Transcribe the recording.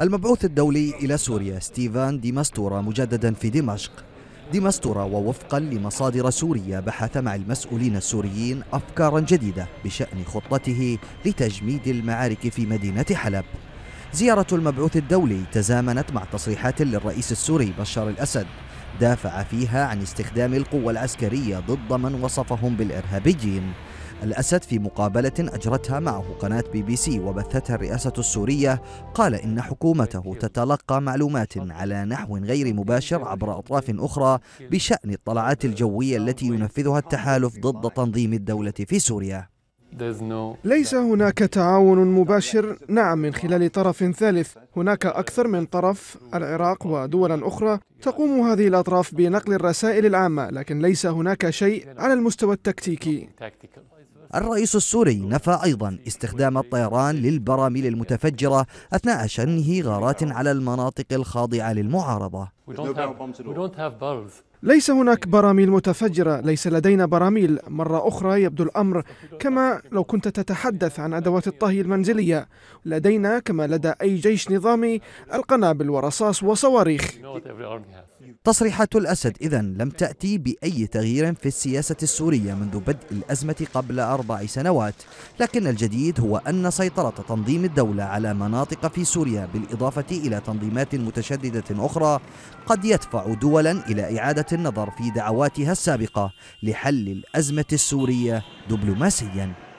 المبعوث الدولي إلى سوريا ستيفان ديماستورا مجددا في دمشق ديماستورا ووفقا لمصادر سورية بحث مع المسؤولين السوريين أفكارا جديدة بشأن خطته لتجميد المعارك في مدينة حلب زيارة المبعوث الدولي تزامنت مع تصريحات للرئيس السوري بشار الأسد دافع فيها عن استخدام القوة العسكرية ضد من وصفهم بالإرهابيين الأسد في مقابلة أجرتها معه قناة بي بي سي وبثتها الرئاسة السورية قال إن حكومته تتلقى معلومات على نحو غير مباشر عبر أطراف أخرى بشأن الطلعات الجوية التي ينفذها التحالف ضد تنظيم الدولة في سوريا ليس هناك تعاون مباشر نعم من خلال طرف ثالث هناك أكثر من طرف العراق ودولا أخرى تقوم هذه الأطراف بنقل الرسائل العامة لكن ليس هناك شيء على المستوى التكتيكي الرئيس السوري نفى أيضا استخدام الطيران للبراميل المتفجرة أثناء شنه غارات على المناطق الخاضعة للمعارضة ليس هناك براميل متفجرة ليس لدينا براميل مرة أخرى يبدو الأمر كما لو كنت تتحدث عن أدوات الطهي المنزلية لدينا كما لدى أي جيش نظامي القنابل ورصاص وصواريخ تصريحات الأسد إذا لم تأتي بأي تغيير في السياسة السورية منذ بدء الأزمة قبل أربع سنوات لكن الجديد هو أن سيطرة تنظيم الدولة على مناطق في سوريا بالإضافة إلى تنظيمات متشددة أخرى قد يدفع دولا إلى إعادة النظر في دعواتها السابقة لحل الأزمة السورية دبلوماسياً